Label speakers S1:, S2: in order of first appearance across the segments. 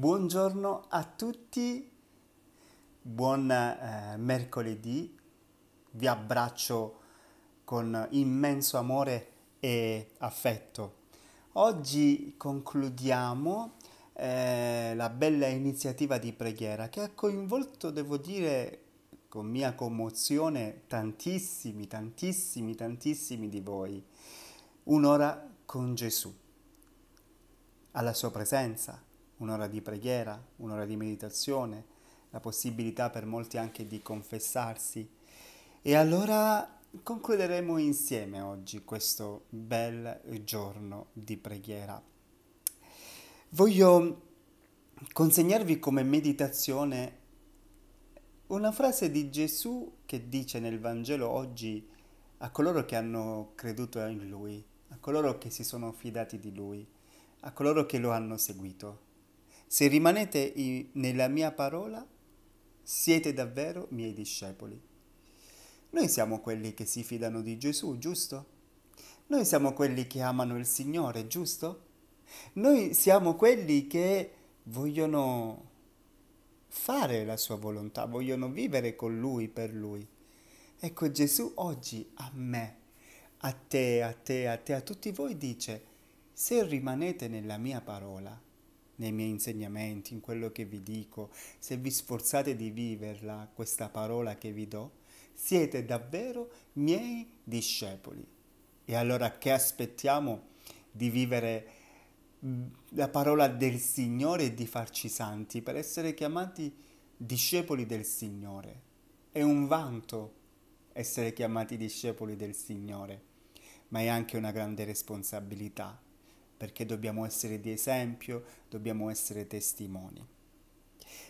S1: Buongiorno a tutti, buon eh, mercoledì, vi abbraccio con immenso amore e affetto. Oggi concludiamo eh, la bella iniziativa di preghiera che ha coinvolto, devo dire, con mia commozione tantissimi, tantissimi, tantissimi di voi. Un'ora con Gesù, alla sua presenza un'ora di preghiera, un'ora di meditazione, la possibilità per molti anche di confessarsi. E allora concluderemo insieme oggi questo bel giorno di preghiera. Voglio consegnarvi come meditazione una frase di Gesù che dice nel Vangelo oggi a coloro che hanno creduto in Lui, a coloro che si sono fidati di Lui, a coloro che lo hanno seguito. Se rimanete in, nella mia parola, siete davvero miei discepoli. Noi siamo quelli che si fidano di Gesù, giusto? Noi siamo quelli che amano il Signore, giusto? Noi siamo quelli che vogliono fare la sua volontà, vogliono vivere con Lui, per Lui. Ecco Gesù oggi a me, a te, a te, a te, a tutti voi dice, se rimanete nella mia parola, nei miei insegnamenti, in quello che vi dico, se vi sforzate di viverla, questa parola che vi do, siete davvero miei discepoli. E allora che aspettiamo di vivere mm, la parola del Signore e di farci santi per essere chiamati discepoli del Signore? È un vanto essere chiamati discepoli del Signore, ma è anche una grande responsabilità perché dobbiamo essere di esempio, dobbiamo essere testimoni.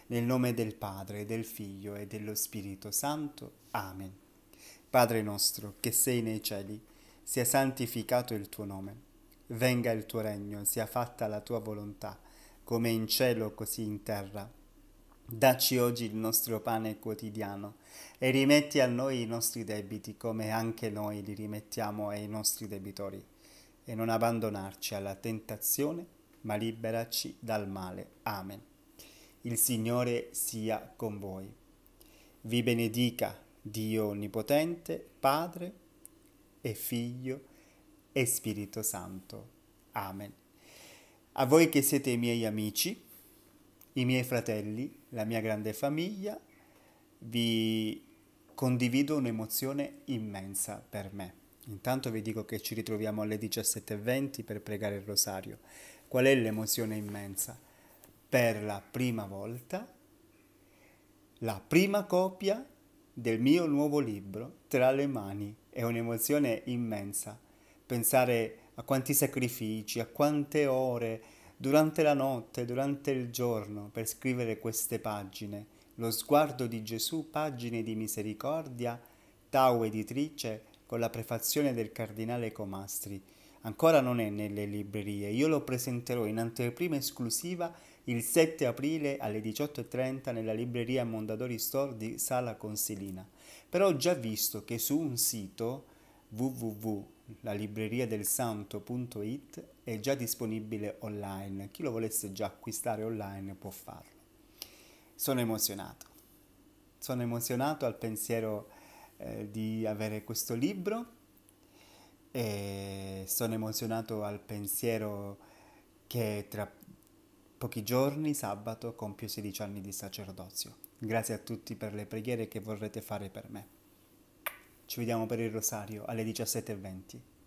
S1: Nel nome del Padre, del Figlio e dello Spirito Santo. Amen. Padre nostro, che sei nei cieli, sia santificato il tuo nome. Venga il tuo regno, sia fatta la tua volontà, come in cielo così in terra. Dacci oggi il nostro pane quotidiano e rimetti a noi i nostri debiti come anche noi li rimettiamo ai nostri debitori e non abbandonarci alla tentazione, ma liberaci dal male. Amen. Il Signore sia con voi. Vi benedica Dio Onnipotente, Padre e Figlio e Spirito Santo. Amen. A voi che siete i miei amici, i miei fratelli, la mia grande famiglia, vi condivido un'emozione immensa per me. Intanto vi dico che ci ritroviamo alle 17.20 per pregare il rosario. Qual è l'emozione immensa? Per la prima volta, la prima copia del mio nuovo libro tra le mani. È un'emozione immensa. Pensare a quanti sacrifici, a quante ore, durante la notte, durante il giorno, per scrivere queste pagine. Lo sguardo di Gesù, pagine di misericordia, Tau editrice con la prefazione del cardinale Comastri. Ancora non è nelle librerie, io lo presenterò in anteprima esclusiva il 7 aprile alle 18.30 nella libreria Mondadori Store di Sala Consilina. Però ho già visto che su un sito www.lalibreriadelsanto.it è già disponibile online, chi lo volesse già acquistare online può farlo. Sono emozionato, sono emozionato al pensiero eh, di avere questo libro e sono emozionato al pensiero che tra pochi giorni, sabato, compio 16 anni di sacerdozio. Grazie a tutti per le preghiere che vorrete fare per me. Ci vediamo per il rosario alle 17.20.